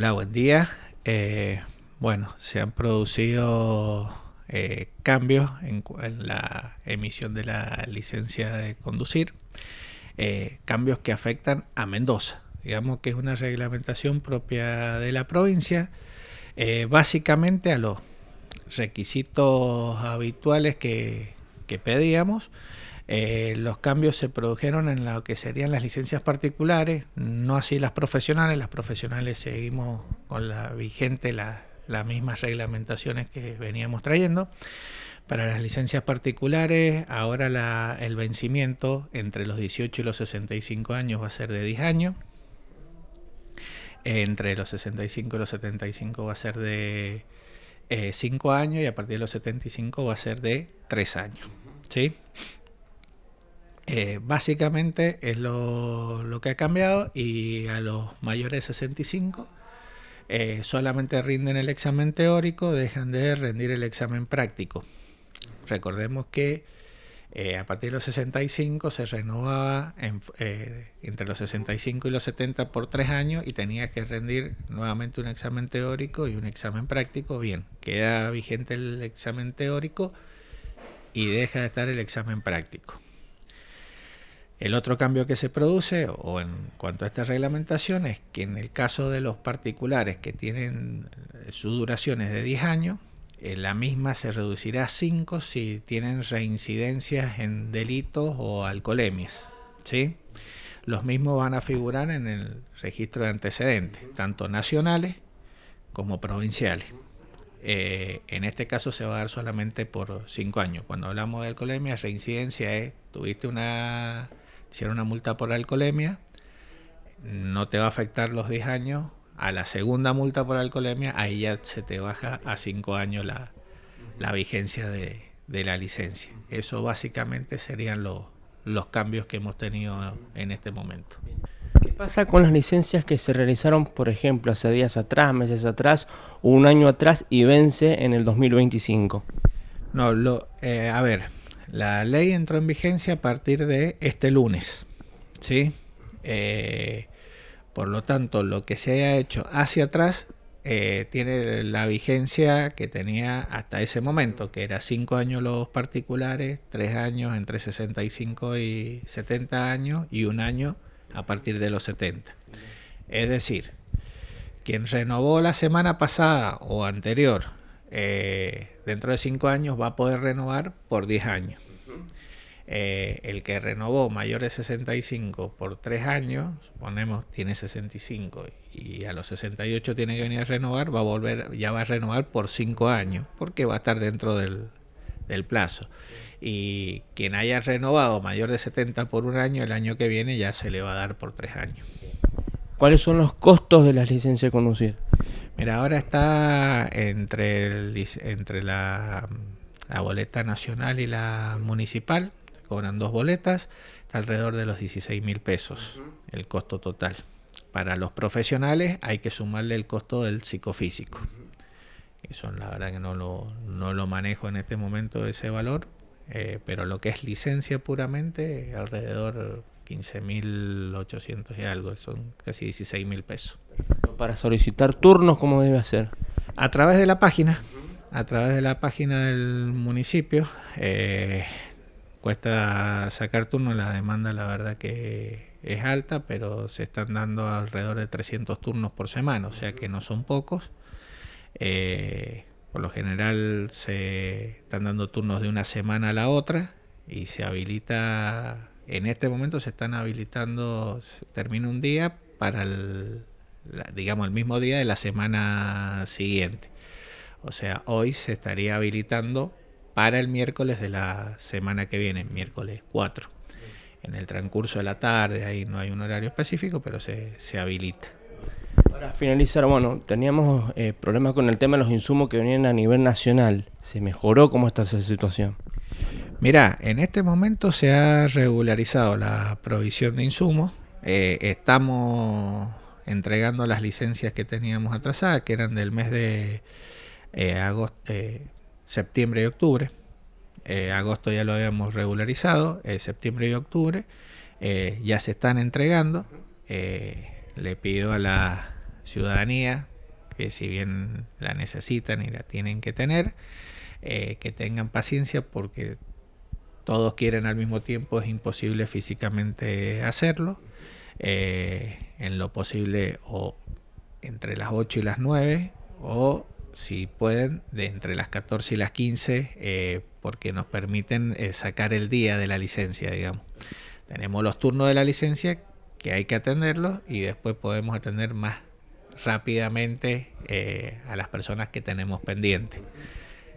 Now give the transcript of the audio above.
Hola, buen día. Eh, bueno, se han producido eh, cambios en, la emisión de la licencia de conducir, eh, cambios que afectan a Mendoza. Digamos que es una reglamentación propia de la provincia, básicamente a los requisitos habituales que pedíamos, eh, los cambios se produjeron en lo que serían las licencias particulares, no así las profesionales. Las profesionales seguimos con la vigente, las mismas reglamentaciones que veníamos trayendo. Para las licencias particulares, ahora el vencimiento entre los 18 y los 65 años va a ser de 10 años. Entre los 65 y los 75 va a ser de 5 eh, años y a partir de los 75 va a ser de 3 años. ¿Sí? Eh, básicamente es lo, que ha cambiado y a los mayores de 65 eh, solamente rinden el examen teórico, dejan de rendir el examen práctico. Recordemos que eh, a partir de los 65 se renovaba entre los 65 y los 70 por tres años y tenía que rendir nuevamente un examen teórico y un examen práctico. Bien, queda vigente el examen teórico y deja de estar el examen práctico. El otro cambio que se produce, o en cuanto a esta reglamentación, es que en el caso de los particulares que tienen eh, sus duraciones de 10 años, eh, la misma se reducirá a 5 si tienen reincidencias en delitos o alcoholemias. ¿sí? Los mismos van a figurar en el registro de antecedentes, tanto nacionales como provinciales. Eh, en este caso se va a dar solamente por 5 años. Cuando hablamos de alcolemia, reincidencia es, tuviste una si era una multa por alcoholemia, no te va a afectar los 10 años. A la segunda multa por alcoholemia, ahí ya se te baja a 5 años la, vigencia de, de, la licencia. Eso básicamente serían los, los cambios que hemos tenido en este momento. ¿Qué pasa con las licencias que se realizaron, por ejemplo, hace días atrás, meses atrás un año atrás y vence en el 2025? No, lo, eh, a ver, la ley entró en vigencia a partir de este lunes. ¿sí? Eh, por lo tanto, lo que se haya hecho hacia atrás eh, tiene la vigencia que tenía hasta ese momento, que era cinco años los particulares, tres años entre 65 y 70 años y un año a partir de los 70. Es decir, quien renovó la semana pasada o anterior eh, dentro de 5 años va a poder renovar por 10 años. Eh, el que renovó mayor de 65 por 3 años, suponemos tiene 65 y a los 68 tiene que venir a renovar, va a volver, ya va a renovar por 5 años, porque va a estar dentro del, del plazo. Y quien haya renovado mayor de 70 por un año, el año que viene ya se le va a dar por 3 años. ¿Cuáles son los costos de las licencias de conducir? Mira, ahora está entre, entre la, boleta nacional y la municipal, cobran dos boletas, está alrededor de los 16 mil pesos el costo total. Para los profesionales hay que sumarle el costo del psicofísico. la verdad que no lo, no lo manejo en este momento ese valor, eh, pero lo que es licencia puramente, alrededor 15.800 y algo, son casi 16.000 pesos. Para solicitar turnos, ¿cómo debe hacer? A través de la página, a través de la página del municipio, eh, cuesta sacar turnos, la demanda la verdad que es alta, pero se están dando alrededor de 300 turnos por semana, o sea que no son pocos. Eh, por lo general se están dando turnos de una semana a la otra y se habilita en este momento se están habilitando, termina un día para el, digamos, el mismo día de la semana siguiente. O sea, hoy se estaría habilitando para el miércoles de la semana que viene, miércoles 4. En el transcurso de la tarde, ahí no hay un horario específico, pero se, se habilita. Para finalizar, bueno, teníamos eh, problemas con el tema de los insumos que venían a nivel nacional. ¿Se mejoró cómo está esa situación? Mira, en este momento se ha regularizado la provisión de insumos. Eh, estamos entregando las licencias que teníamos atrasadas, que eran del mes de eh, eh, septiembre y octubre. agosto ya lo habíamos regularizado, septiembre y octubre ya se están entregando. le pido a la ciudadanía que si bien la necesitan y la tienen que tener, que tengan paciencia porque todos quieren al mismo tiempo, es imposible físicamente hacerlo. Eh, en lo posible o entre las 8 y las 9 o si pueden de entre las 14 y las 15 eh, porque nos permiten eh, sacar el día de la licencia, digamos. Tenemos los turnos de la licencia que hay que atenderlos y después podemos atender más rápidamente a las personas que tenemos pendientes.